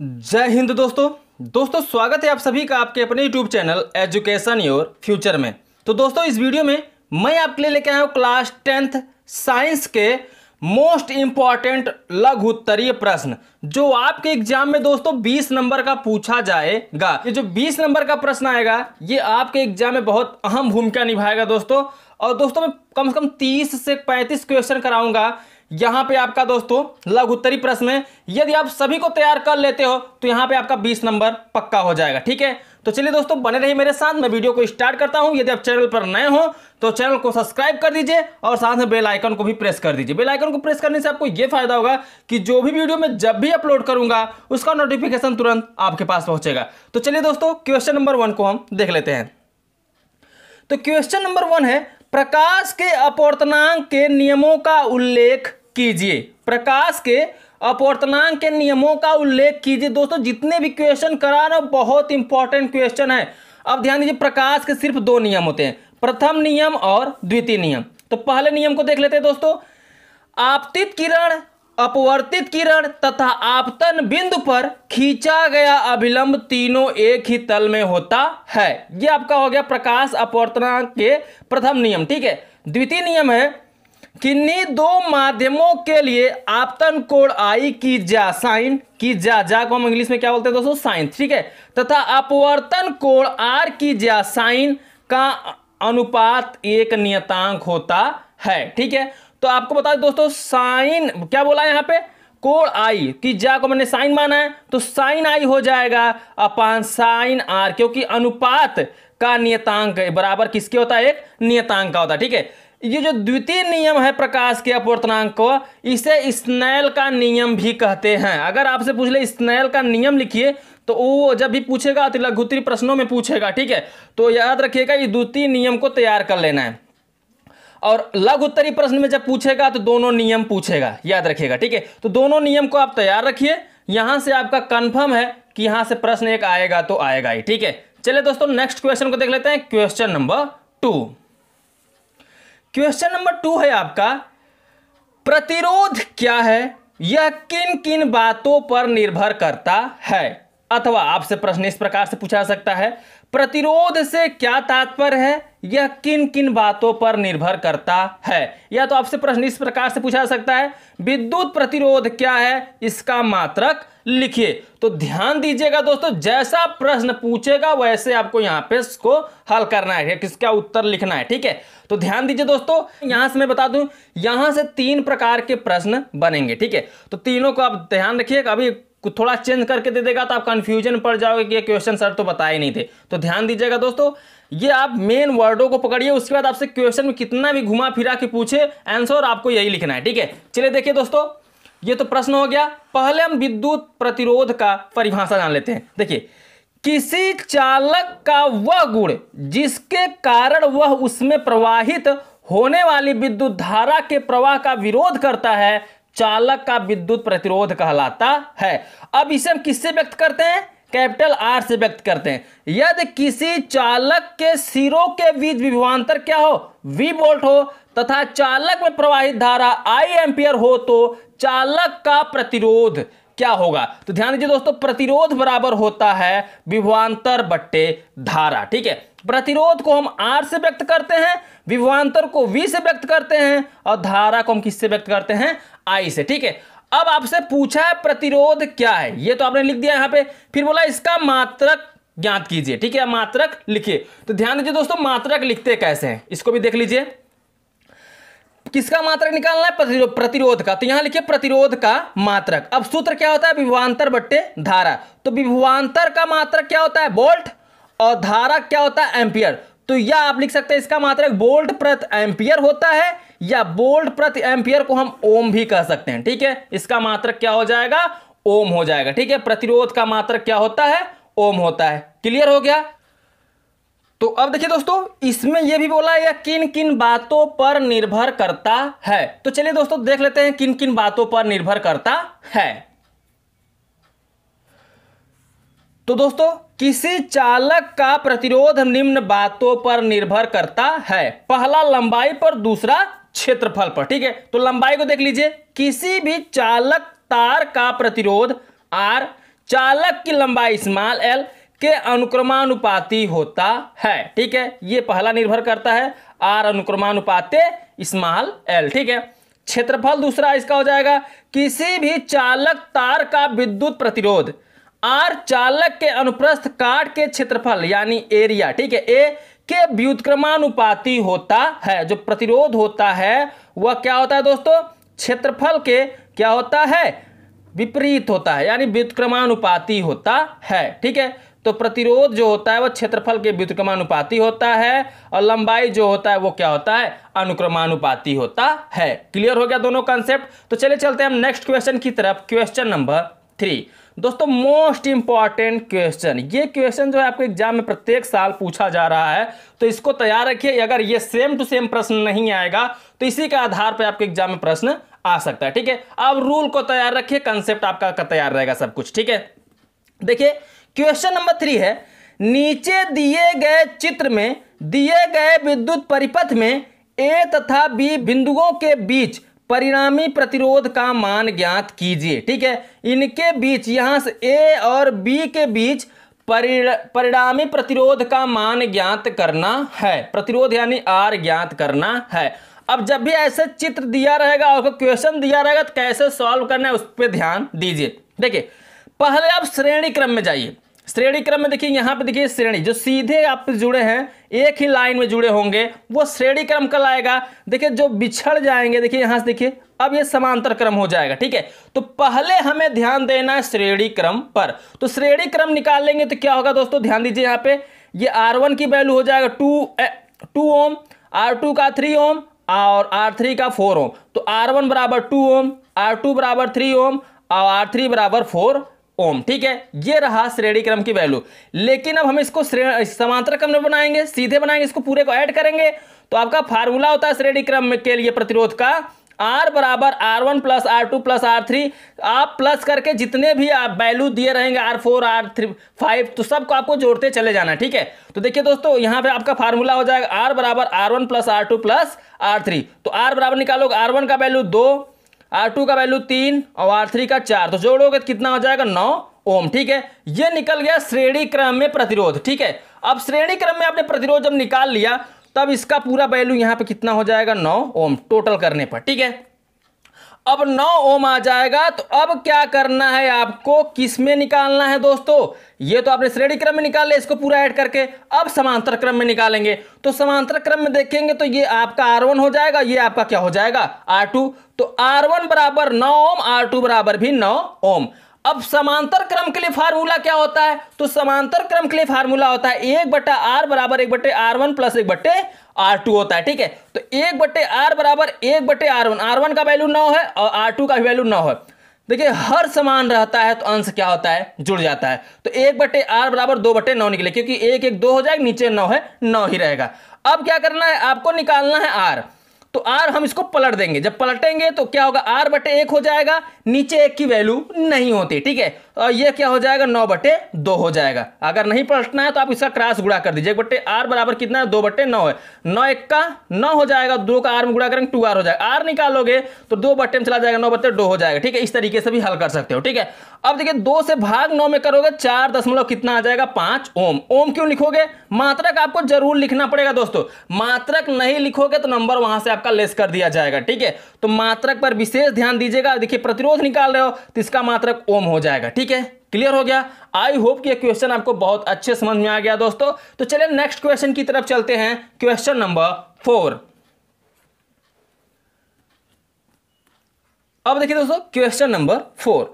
जय हिंद दोस्तों दोस्तों स्वागत है आप सभी का आपके अपने YouTube channel education your future में तो दोस्तों इस वीडियो में मैं आपके लिए लेके आया हूँ क्लास टेंथ साइंस के मोस्ट इंपॉर्टेंट लघु उत्तरीय प्रश्न जो आपके एग्जाम में दोस्तों 20 नंबर का पूछा जाएगा ये जो 20 नंबर का प्रश्न आएगा ये आपके एग्जाम में बहुत अहम भूमिका निभाएगा दोस्तों और दोस्तों मैं कम से कम 30 से 35 क्वेश्चन कराऊंगा यहां पे आपका दोस्तों लघु उत्तरी प्रश्न है यदि आप सभी को तैयार कर लेते हो तो यहां पे आपका 20 नंबर पक्का हो जाएगा ठीक है तो चलिए दोस्तों बने रहिए मेरे साथ मैं वीडियो को स्टार्ट करता हूं यदि आप चैनल पर नए हो तो चैनल को सब्सक्राइब कर दीजिए और साथ में बेल आइकन को भी प्रेस कर दीजिए बेल आइकन को प्रेस करने से आपको यह फायदा होगा कि जो भी वीडियो मैं जब भी अपलोड करूंगा उसका नोटिफिकेशन तुरंत आपके पास पहुंचेगा तो चलिए दोस्तों क्वेश्चन नंबर वन को हम देख लेते हैं तो क्वेश्चन नंबर वन है प्रकाश के अपवर्तनांक के नियमों का उल्लेख कीजिए प्रकाश के अपवर्तनांक के नियमों का उल्लेख कीजिए दोस्तों जितने भी क्वेश्चन करा रहे बहुत इंपॉर्टेंट क्वेश्चन है अब ध्यान दीजिए प्रकाश के सिर्फ दो नियम होते हैं प्रथम नियम और द्वितीय नियम तो पहले नियम को देख लेते हैं दोस्तों आपतित किरण अपवर्तित किरण तथा आपतन बिंदु पर खींचा गया अभिलंब तीनों एक ही तल में होता है यह आपका हो गया प्रकाश अपवर्तना के प्रथम नियम ठीक है द्वितीय नियम है किन्हीं दो माध्यमों के लिए आपतन कोण आई की जा साइन की जा जा को हम इंग्लिश में क्या बोलते हैं दोस्तों साइन ठीक है तथा अपवर्तन कोण आर की जा साइन का अनुपात एक नियतांक होता है ठीक है तो आपको बता दें दोस्तों साइन क्या बोला यहां पे कोण आई कि जा को मैंने साइन माना है तो साइन आई हो जाएगा अपान साइन आर क्योंकि अनुपात का नियतांक बराबर किसके होता है एक नियतांक का होता है ठीक है ये जो द्वितीय नियम है प्रकाश के अपवर्तनांक को इसे स्नेल का नियम भी कहते हैं अगर आपसे पूछ ले स्नेल का नियम लिखिए तो वो जब भी पूछेगा अति लघुतरी प्रश्नों में पूछेगा ठीक है तो याद रखिएगा ये द्वितीय नियम को तैयार कर लेना है और लघु उत्तरी प्रश्न में जब पूछेगा तो दोनों नियम पूछेगा याद रखिएगा ठीक है तो दोनों नियम को आप तैयार रखिए यहां से आपका कंफर्म है कि यहां से प्रश्न एक आएगा तो आएगा ही ठीक है चलिए दोस्तों नेक्स्ट क्वेश्चन को देख लेते हैं question number two question number two है आपका प्रतिरोध क्या है यह किन किन बातों पर निर्भर करता है अथवा आपसे प्रश्न इस प्रकार से पूछा सकता है प्रतिरोध से क्या तात्पर्य है यह किन किन बातों पर निर्भर करता है या तो आपसे प्रश्न इस प्रकार से पूछा जा सकता है विद्युत प्रतिरोध क्या है इसका मात्रक लिखिए तो ध्यान दीजिएगा दोस्तों जैसा प्रश्न पूछेगा वैसे आपको यहां पे इसको हल करना है किसका उत्तर लिखना है ठीक है तो ध्यान दीजिए दोस्तों यहां से मैं बता दूं यहां से तीन प्रकार के प्रश्न बनेंगे ठीक है तो तीनों को आप ध्यान रखिएगा अभी थोड़ा चेंज करके दे देगा तो आप कंफ्यूजन पड़ जाओगे कि क्वेश्चन सर तो बताए नहीं थे तो ध्यान दीजिएगा दोस्तों ये आप मेन वर्डों को पकड़िए उसके बाद आपसे क्वेश्चन में कितना भी घुमा फिरा के पूछे आंसर आपको यही लिखना है ठीक है चलिए देखिए दोस्तों ये तो प्रश्न हो गया पहले हम विद्युत प्रतिरोध का परिभाषा जान लेते हैं देखिए किसी चालक का वह गुण जिसके कारण वह उसमें प्रवाहित होने वाली विद्युत धारा के प्रवाह का विरोध करता है चालक का विद्युत प्रतिरोध कहलाता है अब इसे हम किससे व्यक्त करते हैं कैपिटल आर से व्यक्त करते हैं यदि किसी चालक के सिरों के बीच विभवान्तर क्या हो वी वोल्ट हो तथा चालक में प्रवाहित धारा आई एम्पियर हो तो चालक का प्रतिरोध क्या होगा तो ध्यान दीजिए दोस्तों प्रतिरोध बराबर होता है विभवान्तर बट्टे धारा ठीक है प्रतिरोध को हम आर से व्यक्त करते हैं विभवान्तर को वी से व्यक्त करते हैं और धारा को हम किससे व्यक्त करते हैं आई से ठीक है अब आपसे पूछा है प्रतिरोध क्या है ये तो आपने लिख दिया यहां पे फिर बोला इसका मात्रक ज्ञात कीजिए ठीक है मात्रक लिखिए तो ध्यान दीजिए दोस्तों मात्रक लिखते कैसे हैं इसको भी देख लीजिए किसका मात्रक निकालना है प्रतिरोध प्रतिरोध का तो यहां लिखिए प्रतिरोध का मात्रक अब सूत्र क्या होता है विभवांतर बट्टे धारा तो विभवांतर का मात्रक क्या होता है बोल्ट और धारा क्या होता है एम्पियर तो यह आप लिख सकते हैं इसका मात्रक बोल्ट प्रति एम्पियर होता है या बोल्ट प्रति एम्पियर को हम ओम भी कह सकते हैं ठीक है इसका मात्रक क्या हो जाएगा ओम हो जाएगा ठीक है प्रतिरोध का मात्रक क्या होता है ओम होता है क्लियर हो गया तो अब देखिए दोस्तों इसमें यह भी बोला है किन किन बातों पर निर्भर करता है तो चलिए दोस्तों देख लेते हैं किन किन बातों पर निर्भर करता है तो दोस्तों किसी चालक का प्रतिरोध निम्न बातों पर निर्भर करता है पहला लंबाई पर दूसरा क्षेत्रफल पर ठीक है तो लंबाई को देख लीजिए किसी भी चालक तार का प्रतिरोध आर चालक की लंबाई स्मॉल एल के अनुक्रमानुपाती होता है ठीक है ये पहला निर्भर करता है आर अनुक्रमानुपाते स्मॉल एल ठीक है क्षेत्रफल दूसरा इसका हो जाएगा किसी भी चालक तार का विद्युत प्रतिरोध आर चालक के अनुप्रस्थ काट के क्षेत्रफल यानी एरिया ठीक है ए के व्युतक्रमानुपाती होता है जो प्रतिरोध होता है वह क्या होता है दोस्तों क्षेत्रफल के क्या होता है विपरीत होता है यानी व्युतक्रमानुपाति होता है ठीक है तो प्रतिरोध जो होता है वह क्षेत्रफल के व्युतक्रमानुपाति होता है और लंबाई जो होता है वो क्या होता है अनुक्रमानुपाती होता है क्लियर हो गया दोनों कॉन्सेप्ट तो चलिए चलते हैं हम नेक्स्ट क्वेश्चन की तरफ क्वेश्चन नंबर थ्री दोस्तों मोस्ट इंपॉर्टेंट क्वेश्चन ये क्वेश्चन जो है आपके एग्जाम में प्रत्येक साल पूछा जा रहा है तो इसको तैयार रखिए अगर ये सेम टू सेम प्रश्न नहीं आएगा तो इसी के आधार पर आपके एग्जाम में प्रश्न आ सकता है ठीक है अब रूल को तैयार रखिए कंसेप्ट आपका तैयार रहेगा सब कुछ ठीक है देखिए क्वेश्चन नंबर थ्री है नीचे दिए गए चित्र में दिए गए विद्युत परिपथ में ए तथा बी बिंदुओं के बीच परिणामी प्रतिरोध का मान ज्ञात कीजिए ठीक है इनके बीच यहां से ए और बी के बीच परिणामी प्रतिरोध का मान ज्ञात करना है प्रतिरोध यानी आर ज्ञात करना है अब जब भी ऐसे चित्र दिया रहेगा और क्वेश्चन दिया रहेगा तो कैसे सॉल्व करना है उस पर ध्यान दीजिए देखिए पहले आप श्रेणी क्रम में जाइए श्रेणी क्रम में देखिए यहां पे देखिए श्रेणी जो सीधे आप जुड़े हैं एक ही लाइन में जुड़े होंगे वो श्रेणी क्रम कल आएगा देखिए जो बिछड़ जाएंगे देखिए यहां से देखिए अब ये समांतर क्रम हो जाएगा ठीक है तो पहले हमें ध्यान देना है श्रेणी क्रम पर तो श्रेणी क्रम निकाल लेंगे तो क्या होगा दोस्तों ध्यान दीजिए यहां पे ये आर वन की वैल्यू हो जाएगा two A, two ohm R two का थ्री ओम और आर थ्री का फोर ओम तो आर वन बराबर टू ओम आर टू बराबर थ्री ओम और आर थ्री बराबर फोर ओम ठीक है ये रहा श्रेणी क्रम की वैल्यू लेकिन अब हम इसको समांतर क्रम में बनाएंगे सीधे बनाएंगे इसको पूरे को ऐड करेंगे तो आपका फार्मूला होता है श्रेणी क्रम के लिए प्रतिरोध का आर बराबर R one plus R two plus R three आप प्लस करके जितने भी आप वैल्यू दिए रहेंगे R four R three five तो सबको आपको जोड़ते चले जाना ठीक है तो देखिए दोस्तों यहाँ पे आपका फार्मूला हो जाएगा आर बराबर R one plus R two plus R three तो आर बराबर निकालोगे आर वन का वैल्यू दो आर टू का वैल्यू तीन और आर थ्री का चार तो जोड़ोगे तो कितना हो जाएगा नौ ओम ठीक है ये निकल गया श्रेणी क्रम में प्रतिरोध ठीक है अब श्रेणी क्रम में आपने प्रतिरोध जब निकाल लिया तब इसका पूरा वैल्यू यहां पे कितना हो जाएगा नौ ओम टोटल करने पर ठीक है अब नौ ओम आ जाएगा तो अब क्या करना है आपको किस में निकालना है दोस्तों ये तो आपने श्रेणी क्रम में निकाल लिया इसको पूरा ऐड करके अब समांतर क्रम में निकालेंगे तो समांतर क्रम में देखेंगे तो ये आपका आर वन हो जाएगा ये आपका क्या हो जाएगा आर टू तो आर वन बराबर नौ ओम आर टू बराबर भी नौ ओम अब समांतर क्रम के लिए फार्मूला क्या होता है तो समांतर क्रम के लिए फार्मूला होता है एक बटा आर बराबर एक बटे आर वन प्लस एक बटे आर टू होता है ठीक है तो एक बटे आर बराबर एक बटे आर वन आर वन का वैल्यू नौ है और आर टू का वैल्यू नौ है देखिए हर समान रहता है तो अंश क्या होता है जुड़ जाता है तो एक बटे आर बराबर दो बटे नौ निकले क्योंकि एक एक दो हो जाएगा नीचे नौ है नौ ही रहेगा अब क्या करना है आपको निकालना है आर तो आर हम इसको पलट देंगे जब पलटेंगे तो क्या होगा आर बटे एक हो जाएगा नीचे एक की वैल्यू नहीं होती ठीक है ये क्या हो जाएगा नौ बटे दो हो जाएगा अगर नहीं पलटना है तो आप इसका क्रॉस गुड़ा कर दीजिए एक बट्टे आर बराबर कितना है दो बट्टे नौ है नौ एक का नौ हो जाएगा दो का आर में गुड़ा करेंगे टू आर हो जाएगा आर निकालोगे तो दो बट्टे में चला जाएगा नौ बट्टे दो हो जाएगा ठीक है इस तरीके से भी हल कर सकते हो ठीक है अब देखिए दो से भाग नौ में करोगे चार दशमलव कितना आ जाएगा पांच ओम ओम क्यों लिखोगे मात्रक आपको जरूर लिखना पड़ेगा दोस्तों मात्रक नहीं लिखोगे तो नंबर वहां से आपका लेस कर दिया जाएगा ठीक है तो मात्रक पर विशेष ध्यान दीजिएगा देखिए प्रतिरोध निकाल रहे हो तो इसका मात्रक ओम हो जाएगा ठीक ठीक है क्लियर हो गया आई होप कि क्वेश्चन आपको बहुत अच्छे समझ में आ गया दोस्तों तो चलिए नेक्स्ट क्वेश्चन की तरफ चलते हैं क्वेश्चन नंबर फोर अब देखिए दोस्तों क्वेश्चन नंबर फोर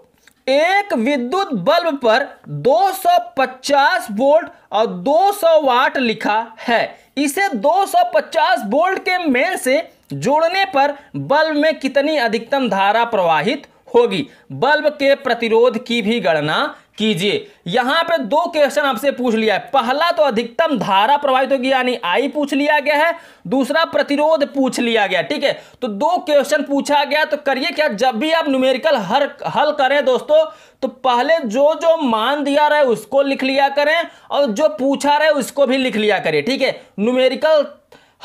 एक विद्युत बल्ब पर 250 वोल्ट और 200 वाट लिखा है इसे 250 वोल्ट के मेन से जोड़ने पर बल्ब में कितनी अधिकतम धारा प्रवाहित होगी बल्ब के प्रतिरोध की भी गणना कीजिए यहां पर दो क्वेश्चन आपसे पूछ लिया है पहला तो अधिकतम धारा प्रवाहित होगी यानी आई पूछ लिया गया है दूसरा प्रतिरोध पूछ लिया गया ठीक है तो दो क्वेश्चन पूछा गया तो करिए क्या जब भी आप न्यूमेरिकल हर हल करें दोस्तों तो पहले जो जो मान दिया रहे उसको लिख लिया करें और जो पूछा रहे उसको भी लिख लिया करें ठीक है न्यूमेरिकल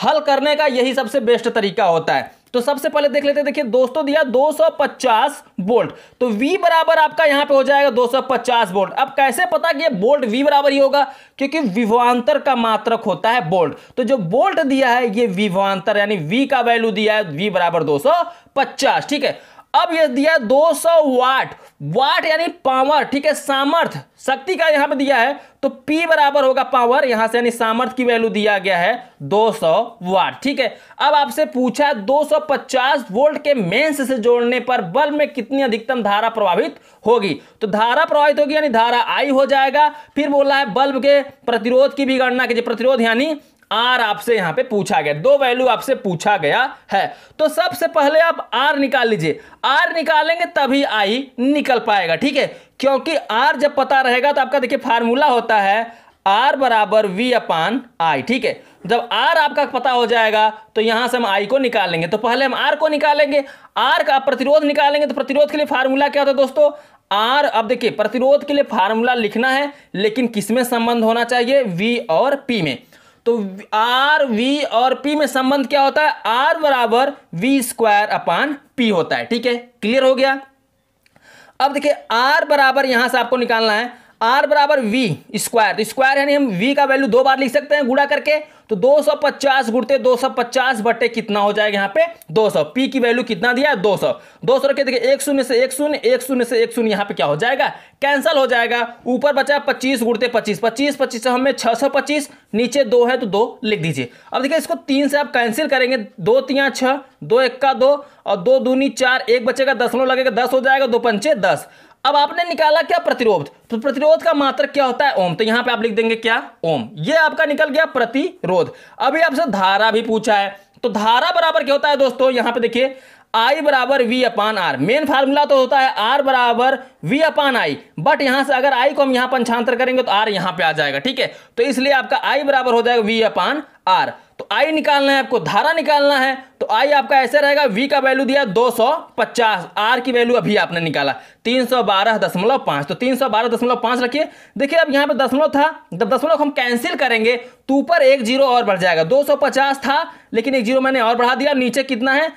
हल करने का यही सबसे बेस्ट तरीका होता है तो सबसे पहले देख लेते देखिए दोस्तों दिया 250 बोल्ट तो V बराबर आपका यहां पे हो जाएगा 250 बोल्ट अब कैसे पता कि ये बोल्ट V बराबर ही होगा क्योंकि विभवांतर का मात्रक होता है बोल्ट तो जो बोल्ट दिया है ये विभवांतर यानी V का वैल्यू दिया है V बराबर 250 ठीक है अब यह दिया है सौ वाट वाट यानी पावर ठीक है सामर्थ शक्ति का यहां पे दिया है तो P बराबर होगा पावर यहां से यानी सामर्थ की वैल्यू दिया गया है 200 वाट ठीक है अब आपसे पूछा 250 वोल्ट के मेंस से जोड़ने पर बल्ब में कितनी अधिकतम धारा प्रभावित होगी तो धारा प्रभावित होगी यानी धारा I हो जाएगा फिर बोला है बल्ब के प्रतिरोध की भी गणना कीजिए प्रतिरोध यानी आर आपसे यहां पे पूछा गया दो वैल्यू आपसे पूछा गया है तो सबसे पहले आप आर निकाल लीजिए आर निकालेंगे तभी आई निकल पाएगा ठीक है क्योंकि आर जब पता रहेगा तो आपका देखिए फार्मूला होता है आर बराबर वी अपान आई ठीक है जब आर आपका पता हो जाएगा तो यहां से हम आई को निकालेंगे तो पहले हम आर को निकालेंगे आर का प्रतिरोध निकालेंगे तो प्रतिरोध के लिए फार्मूला क्या होता है दोस्तों आर अब देखिए प्रतिरोध के लिए फार्मूला लिखना है लेकिन किसमें संबंध होना चाहिए वी और पी में तो आर वी और पी में संबंध क्या होता है आर बराबर वी स्क्वायर अपान पी होता है ठीक है क्लियर हो गया अब देखिए आर बराबर यहां से आपको निकालना है आर बराबर वी स्क्वायर तो स्क्वायर यानी हम वी का वैल्यू दो बार लिख सकते हैं गुड़ा करके तो 250 गुड़ते दो बटे कितना हो जाएगा यहाँ पे 200 पी की वैल्यू कितना दिया है दो सौ रखे देखिए एक शून्य से एक शून्य एक शून्य से एक शून्य यहाँ पे क्या हो जाएगा कैंसिल हो जाएगा ऊपर बचा पच्चीस गुड़ते पच्चीस पच्चीस पच्चीस से हमें छह नीचे दो है तो दो लिख दीजिए अब देखिए इसको तीन से आप कैंसिल करेंगे दो तिया छः दो इक्का दो और दो दूनी चार एक बचेगा दस लगेगा दस हो जाएगा दो पंचे दस अब आपने निकाला क्या प्रतिरोध तो प्रतिरोध का मात्र क्या होता है ओम तो यहां पे आप लिख देंगे क्या ओम ये आपका निकल गया प्रतिरोध अभी आपसे धारा भी पूछा है तो धारा बराबर क्या होता है दोस्तों यहां पे देखिए I बराबर V upon R main formula तो होता है R बराबर वी अपान आई बट यहां से अगर I को हम यहां पंचांतर करेंगे तो R यहां पे आ जाएगा ठीक है तो इसलिए आपका I बराबर हो जाएगा वी अपान आर तो आई निकालना है आपको धारा निकालना है तो आई आपका ऐसे रहेगा वी का वैल्यू दिया 250 आर की वैल्यू अभी आपने निकाला तीन सौ बारह दशमलव पांच तो तीन सौ बारह दशमलव पांच रखिए देखिए अब यहां पे दशमलव था जब दशमलव हम कैंसिल करेंगे तो ऊपर एक जीरो और बढ़ जाएगा 250 था लेकिन एक जीरो मैंने और बढ़ा दिया नीचे कितना है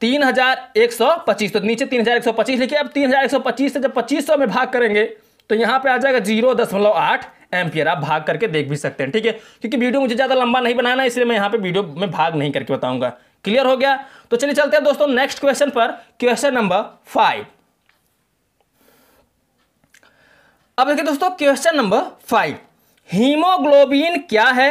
तीन हजार एक सौ पच्चीस तो नीचे तीन हजार एक सौ पच्चीस लिखिए अब तीन हजार एक सौ पच्चीस से जब पच्चीस सौ में भाग करेंगे तो यहाँ पे आ जाएगा जीरो दशमलव आठ एम्पियर आप भाग करके देख भी सकते हैं ठीक है क्योंकि वीडियो मुझे ज़्यादा लंबा नहीं बनाना इसलिए मैं यहाँ पे वीडियो में भाग नहीं करके बताऊंगा क्लियर हो गया तो चलिए चलते हैं दोस्तों नेक्स्ट क्वेश्चन पर क्वेश्चन नंबर फाइव अब देखिए दोस्तों क्वेश्चन नंबर फाइव हीमोग्लोबिन क्या है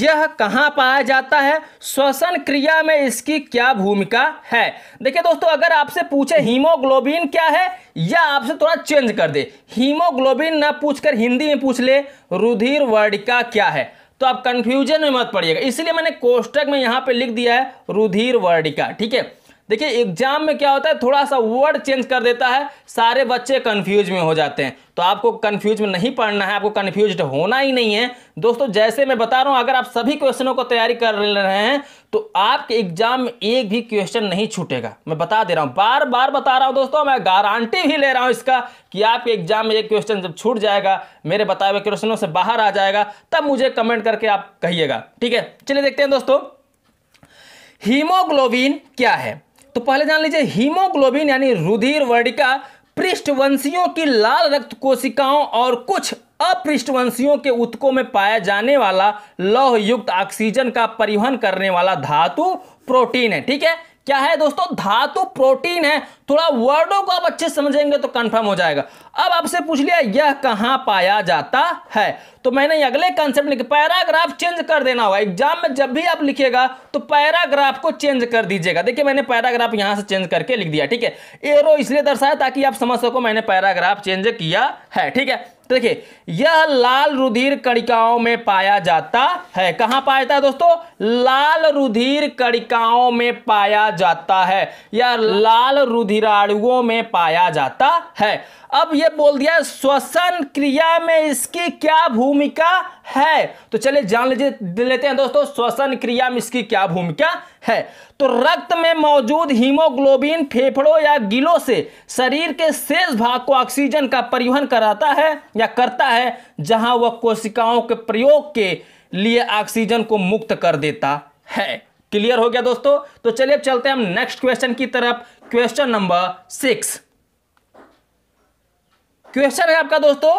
यह कहाँ पाया जाता है श्वसन क्रिया में इसकी क्या भूमिका है देखिए दोस्तों अगर आपसे पूछे हीमोग्लोबिन क्या है यह आपसे थोड़ा चेंज कर दे हीमोग्लोबिन ना पूछकर हिंदी में पूछ ले रुधिर वर्णिका क्या है तो आप कंफ्यूजन में मत पड़िएगा इसलिए मैंने कोष्टक में यहाँ पे लिख दिया है रुधिर वर्णिका ठीक है देखिए एग्जाम में क्या होता है थोड़ा सा वर्ड चेंज कर देता है सारे बच्चे कन्फ्यूज में हो जाते हैं तो आपको कन्फ्यूज में नहीं पढ़ना है आपको कन्फ्यूज होना ही नहीं है दोस्तों जैसे मैं बता रहा हूँ अगर आप सभी क्वेश्चनों को तैयारी कर रहे हैं तो आपके एग्जाम में एक भी क्वेश्चन नहीं छूटेगा मैं बता दे रहा हूँ बार बार बता रहा हूँ दोस्तों मैं गारंटी भी ले रहा हूँ इसका कि आपके एग्जाम में एक क्वेश्चन जब छूट जाएगा मेरे बताए हुए क्वेश्चनों से बाहर आ जाएगा तब मुझे कमेंट करके आप कहिएगा ठीक है चलिए देखते हैं दोस्तों हीमोग्लोबिन क्या है तो पहले जान लीजिए हीमोग्लोबिन यानी रुधिर वर्णिका पृष्ठवंशियों की लाल रक्त कोशिकाओं और कुछ अपृष्ठवंशियों के उत्कों में पाया जाने वाला लौह युक्त ऑक्सीजन का परिवहन करने वाला धातु प्रोटीन है ठीक है क्या है दोस्तों धातु प्रोटीन है थोड़ा वर्डों को आप अच्छे समझेंगे तो कंफर्म हो जाएगा अब आपसे पूछ लिया यह कहां पाया जाता है तो मैंने अगले कंसेप्ट लिखे पैराग्राफ चेंज कर देना होगा एग्जाम में जब भी आप लिखेगा तो पैराग्राफ को चेंज कर दीजिएगा देखिए मैंने पैराग्राफ यहां से चेंज करके लिख दिया ठीक है एरो इसलिए दर्शाया ताकि आप समझ सको मैंने पैराग्राफ चेंज किया है ठीक है तो देखिए यह लाल रुधिर कणिकाओं में पाया जाता है कहां पाया जाता है दोस्तों लाल रुधिर कणिकाओं में पाया जाता है या लाल रुधिराणुओं में पाया जाता है अब यह बोल दिया श्वसन क्रिया में इसकी क्या भूमिका है तो चलिए जान लीजिए लेते हैं दोस्तों श्वसन क्रिया में इसकी क्या भूमिका है तो रक्त में मौजूद हीमोग्लोबिन फेफड़ों या गिलों से शरीर के शेष भाग को ऑक्सीजन का परिवहन कराता है या करता है जहां वह कोशिकाओं के प्रयोग के लिए ऑक्सीजन को मुक्त कर देता है क्लियर हो गया दोस्तों तो चलिए चलते हैं हम नेक्स्ट क्वेश्चन की तरफ क्वेश्चन नंबर सिक्स क्वेश्चन है आपका दोस्तों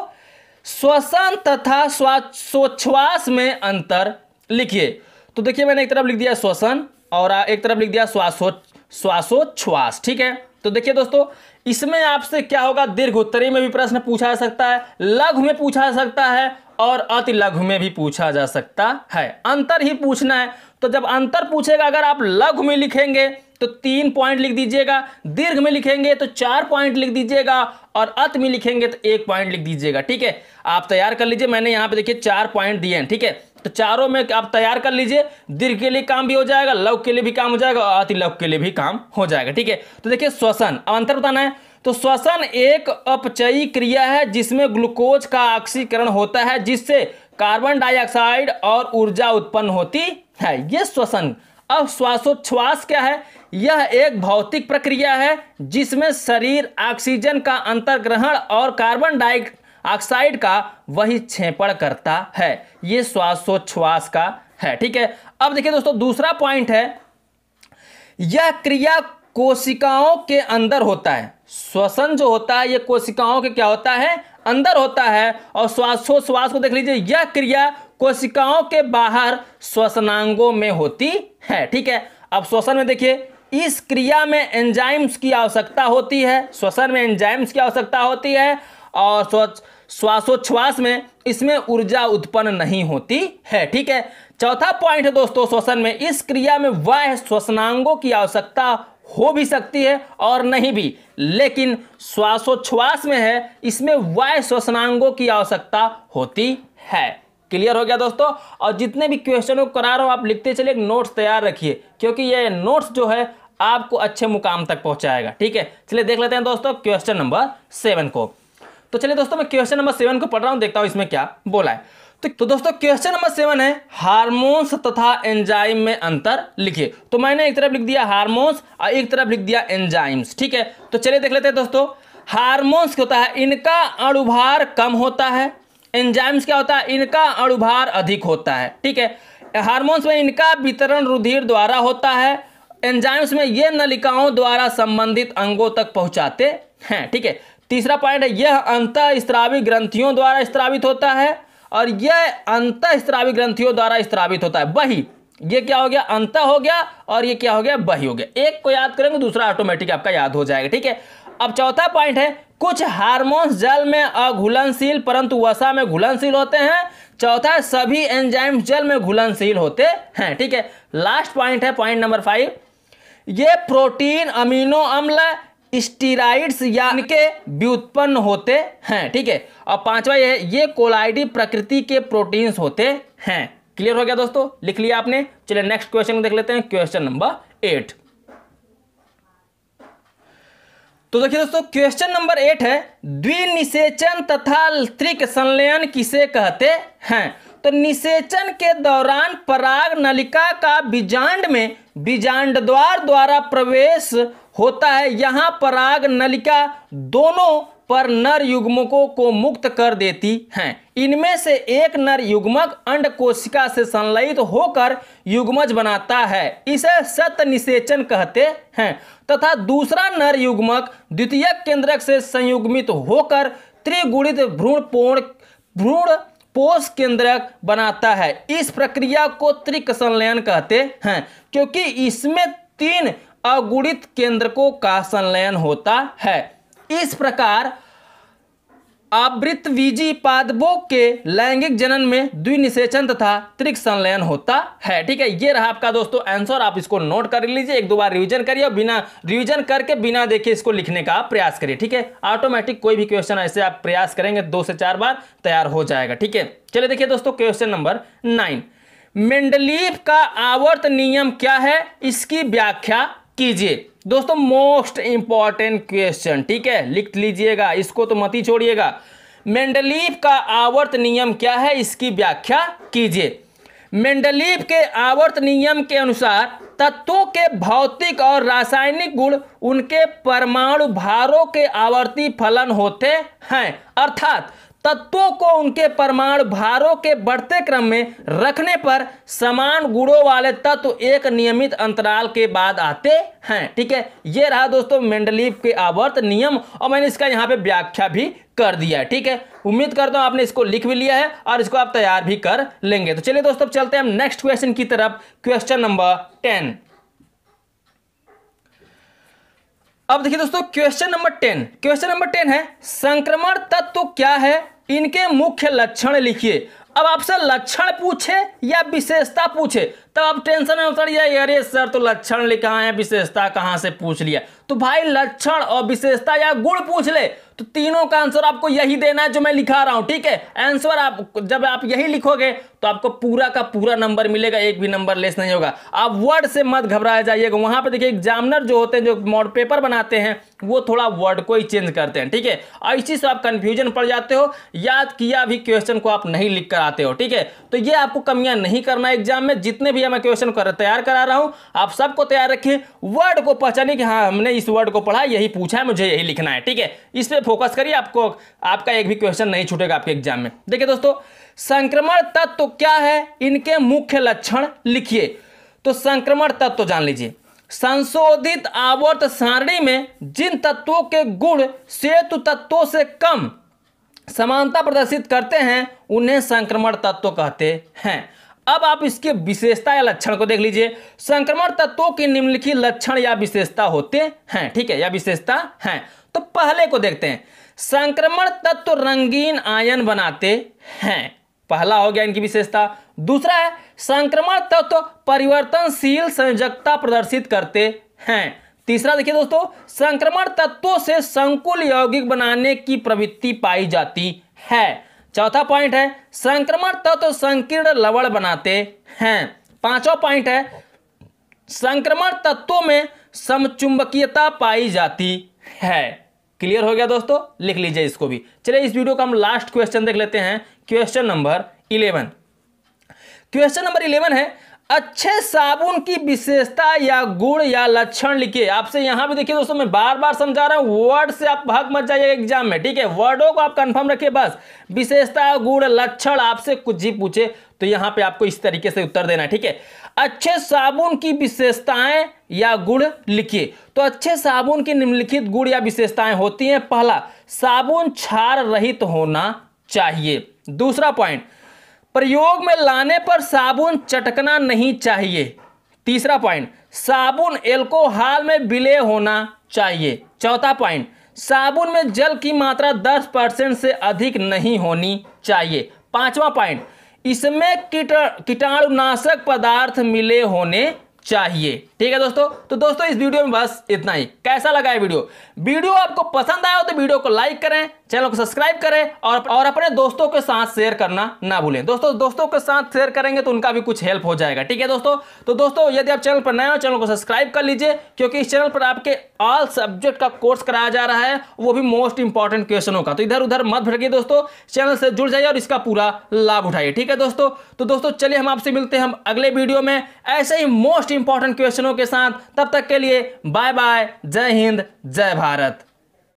श्वसन तथा स्वच्छ्वास में अंतर लिखिए तो देखिए मैंने एक तरफ लिख दिया श्वसन और एक तरफ लिख दिया श्वासो श्वासोच्छ्वास ठीक है तो देखिए दोस्तों इसमें आपसे क्या होगा दीर्घ उत्तरी में भी प्रश्न पूछा जा सकता है लघु में पूछा जा सकता है और अति लघु में भी पूछा जा सकता है अंतर ही पूछना है तो जब अंतर पूछेगा अगर आप लघु में लिखेंगे तो तीन पॉइंट लिख दीजिएगा दीर्घ में लिखेंगे तो चार पॉइंट लिख दीजिएगा और अत में लिखेंगे तो एक पॉइंट लिख दीजिएगा ठीक है आप तैयार कर लीजिए मैंने यहां पे देखिए चार पॉइंट दिए हैं ठीक है तो चारों में आप तैयार कर लीजिए दीर्घ के लिए काम भी हो जाएगा लव के लिए भी काम हो जाएगा और अति लव के लिए भी काम हो जाएगा ठीक है तो देखिए श्वसन अब अंतर बताना है तो श्वसन एक अपचयी क्रिया है जिसमें ग्लूकोज का ऑक्सीकरण होता है जिससे कार्बन डाइऑक्साइड और ऊर्जा उत्पन्न होती है यह श्वसन अब श्वासोच्छ्वास क्या है यह एक भौतिक प्रक्रिया है जिसमें शरीर ऑक्सीजन का अंतर्ग्रहण और कार्बन डाइऑक्साइड का वही छेपण करता है ये श्वासोच्छ्वास का है ठीक है अब देखिए दोस्तों दूसरा पॉइंट है यह क्रिया कोशिकाओं के अंदर होता है श्वसन जो होता है यह कोशिकाओं के क्या होता है अंदर होता है और श्वासोश्वास को देख लीजिए यह क्रिया कोशिकाओं के बाहर श्वसनांगों में होती है ठीक है अब श्वसन में देखिए इस क्रिया में एंजाइम्स की आवश्यकता होती है श्वसन में एंजाइम्स की आवश्यकता होती है और श्वासोच्छ्वास में इसमें ऊर्जा उत्पन्न नहीं होती है ठीक है चौथा पॉइंट है दोस्तों श्वसन में इस क्रिया में वह श्वसनांगों की आवश्यकता हो भी सकती है और नहीं भी लेकिन श्वासोच्छ्वास में है इसमें वह श्वसनांगों की आवश्यकता होती है क्लियर हो गया दोस्तों और जितने भी क्वेश्चनों को करा रहा हूँ आप लिखते चलिए नोट्स तैयार रखिए क्योंकि ये नोट्स जो है आपको अच्छे मुकाम तक पहुंचाएगा ठीक है चलिए देख लेते हैं दोस्तों क्वेश्चन नंबर सेवन को तो चलिए दोस्तों मैं क्वेश्चन नंबर सेवन को पढ़ रहा हूं देखता हूं इसमें क्या बोला है तो, तो दोस्तों क्वेश्चन नंबर सेवन है हार्मोन्स तथा एंजाइम में अंतर लिखिए तो मैंने एक तरफ लिख दिया हार्मोन्स और एक तरफ लिख दिया एंजाइम्स ठीक है तो चलिए देख लेते हैं दोस्तों हार्मोन्स क्या होता है इनका अणुभार कम होता है एंजाइम्स क्या होता है इनका अणुभार अधिक होता है ठीक है हार्मोन्स में इनका वितरण रुधिर द्वारा होता है एंजाइम्स में ये नलिकाओं द्वारा संबंधित अंगों तक पहुंचाते हैं ठीक है तीसरा पॉइंट है यह अंत स्त्रावी ग्रंथियों द्वारा स्त्रावित होता है और यह अंत स्त्रावी ग्रंथियों द्वारा स्त्रावित होता है बही ये क्या हो गया अंत हो गया और ये क्या हो गया बही हो गया एक को याद करेंगे दूसरा ऑटोमेटिक आपका याद हो जाएगा ठीक है अब चौथा पॉइंट है कुछ हार्मोन्स जल में अघुलनशील परंतु वसा में घुलनशील होते हैं चौथा सभी एंजाइम्स जल में घुलनशील होते हैं ठीक है लास्ट पॉइंट है पॉइंट नंबर फाइव ये प्रोटीन अमीनो अम्ल स्टीराइड्स या इनके व्युत्पन्न होते हैं ठीक है और पांचवा ये ये कोलाइडी प्रकृति के प्रोटीन्स होते हैं क्लियर हो गया दोस्तों लिख लिया आपने चलिए नेक्स्ट क्वेश्चन देख लेते हैं क्वेश्चन नंबर एट तो देखिए दोस्तों क्वेश्चन नंबर एट है द्विनिषेचन तथा त्रिक संलयन किसे कहते हैं तो निषेचन के दौरान पराग नलिका का बीजांड में बीजांड द्वार द्वारा प्रवेश होता है यहाँ पराग नलिका दोनों पर नर युग्मकों को मुक्त कर देती हैं इनमें से एक नर युग्मक अंड कोशिका से संलयित होकर युग्मज बनाता है इसे सत निषेचन कहते हैं तथा दूसरा नर युग्मक द्वितीय केंद्रक से संयुग्मित होकर त्रिगुणित भ्रूण पोण भ्रूण पोष केंद्रक बनाता है इस प्रक्रिया को त्रिक संलयन कहते हैं क्योंकि इसमें तीन अगुणित केंद्रकों का संलयन होता है इस प्रकार आवृत बीजी पादपों के लैंगिक जनन में द्विनिषेचन तथा त्रिक संलयन होता है ठीक है ये रहा आपका दोस्तों आंसर आप इसको नोट कर लीजिए एक दो बार रिवीजन करिए और बिना रिवीजन करके बिना देखे इसको लिखने का प्रयास करिए ठीक है ऑटोमेटिक कोई भी क्वेश्चन ऐसे आप प्रयास करेंगे दो से चार बार तैयार हो जाएगा ठीक है चलिए देखिए दोस्तों क्वेश्चन नंबर नाइन मेंडलीफ का आवर्त नियम क्या है इसकी व्याख्या कीजिए दोस्तों मोस्ट इंपॉर्टेंट क्वेश्चन ठीक है लिख लीजिएगा इसको तो मत ही छोड़िएगा मेंडलीफ का आवर्त नियम क्या है इसकी व्याख्या कीजिए मेंडलीफ के आवर्त नियम के अनुसार तत्वों के भौतिक और रासायनिक गुण उनके परमाणु भारों के आवर्ती फलन होते हैं अर्थात तत्वों को उनके परमाणु भारों के बढ़ते क्रम में रखने पर समान गुणों वाले तत्व एक नियमित अंतराल के बाद आते हैं ठीक है ये रहा दोस्तों मेंडलीव के आवर्त नियम और मैंने इसका यहाँ पे व्याख्या भी कर दिया है ठीक है उम्मीद करता हूँ आपने इसको लिख भी लिया है और इसको आप तैयार भी कर लेंगे तो चलिए दोस्तों चलते हैं हम नेक्स्ट क्वेश्चन की तरफ क्वेश्चन नंबर टेन अब देखिए दोस्तों question number ten question number ten है संक्रमण तत्व क्या है इनके मुख्य लक्षण लिखिए अब आपसे लक्षण पूछे या विशेषता पूछे तब आप टेंशन में उतर जाए अरे सर तो लक्षण लिखा है विशेषता कहां से पूछ लिया तो भाई लक्षण और विशेषता या गुण पूछ ले तो तीनों का आंसर आपको यही देना है जो मैं लिखा रहा हूं ठीक है आंसर आप जब आप यही लिखोगे तो आपको पूरा का पूरा नंबर मिलेगा एक भी नंबर लेस नहीं होगा आप वर्ड से मत घबराया जाइएगा वहां पर देखिए एग्जामिनर जो होते हैं जो मॉड पेपर बनाते हैं वो थोड़ा वर्ड को ही चेंज करते हैं ठीक है ऐसी से आप कंफ्यूजन पड़ जाते हो याद किया भी क्वेश्चन को आप नहीं लिख कर आते हो ठीक है तो ये आपको कमियां नहीं करना एग्जाम में जितने भी मैं क्वेश्चन कर तैयार करा रहा हूं आप सबको तैयार रखिए वर्ड को पहचानिए कि हाँ हमने इस वर्ड को पढ़ा यही पूछा है मुझे यही लिखना है ठीक है इस पर फोकस करिए आपको आपका एक भी क्वेश्चन नहीं छूटेगा आपके एग्जाम में देखिए दोस्तों संक्रमण तत्व तो क्या है इनके मुख्य लक्षण लिखिए तो संक्रमण तत्व तो जान लीजिए संशोधित आवर्त सारणी में जिन तत्वों के गुण सेतु तत्वों से कम समानता प्रदर्शित करते हैं उन्हें संक्रमण तत्व कहते हैं अब आप इसके विशेषता या लक्षण को देख लीजिए संक्रमण तत्वों की निम्नलिखित लक्षण या विशेषता होते हैं ठीक है या विशेषता हैं तो पहले को देखते हैं संक्रमण तत्व रंगीन आयन बनाते हैं पहला हो गया इनकी विशेषता दूसरा है संक्रमण तत्व परिवर्तनशील संयोजकता प्रदर्शित करते हैं तीसरा देखिए दोस्तों संक्रमण तत्वों से संकुल यौगिक बनाने की प्रवृत्ति पाई जाती है चौथा पॉइंट है संक्रमण तत्व संकीर्ण लवण बनाते हैं पांचवा पॉइंट है संक्रमण तत्वों में समचुंबकीयता पाई जाती है क्लियर हो गया दोस्तों लिख लीजिए इसको भी चलिए इस वीडियो का हम लास्ट क्वेश्चन देख लेते हैं question number eleven question number eleven है अच्छे साबुन की विशेषता या गुण या लक्षण लिखिए आपसे यहां भी देखिए दोस्तों मैं बार बार समझा रहा हूं वर्ड से आप भाग मत जाइए एग्जाम में ठीक है वर्डों को आप कंफर्म रखिए बस विशेषता गुण लक्षण आपसे कुछ भी पूछे तो यहां पे आपको इस तरीके से उत्तर देना ठीक है अच्छे साबुन की विशेषताएं या गुण लिखिए तो अच्छे साबुन की निम्नलिखित गुण या विशेषताएं होती हैं पहला साबुन छार रहित होना चाहिए दूसरा पॉइंट प्रयोग में लाने पर साबुन चटकना नहीं चाहिए तीसरा पॉइंट साबुन एल्कोहल में विलय होना चाहिए चौथा पॉइंट साबुन में जल की मात्रा 10 परसेंट से अधिक नहीं होनी चाहिए पांचवा पॉइंट इसमें कीटाणुनाशक पदार्थ मिले होने चाहिए ठीक है दोस्तों तो दोस्तों इस वीडियो में बस इतना ही कैसा लगा है वीडियो वीडियो आपको पसंद आया हो तो वीडियो को लाइक करें चैनल को सब्सक्राइब करें और और अपने दोस्तों के साथ शेयर करना ना भूलें दोस्तों दोस्तों के साथ शेयर करेंगे तो उनका भी कुछ हेल्प हो जाएगा ठीक है दोस्तों तो दोस्तों यदि आप चैनल पर नए हो चैनल को सब्सक्राइब कर लीजिए क्योंकि इस चैनल पर आपके ऑल सब्जेक्ट का कोर्स कराया जा रहा है वो भी मोस्ट इंपॉर्टेंट क्वेश्चनों का तो इधर उधर मत भटकिए दोस्तों चैनल से जुड़ जाइए और इसका पूरा लाभ उठाइए ठीक है दोस्तों तो दोस्तों चलिए हम आपसे मिलते हैं हम अगले वीडियो में ऐसे ही मोस्ट इंपॉर्टेंट क्वेश्चनों के साथ तब तक के लिए बाय बाय जय हिंद जय भारत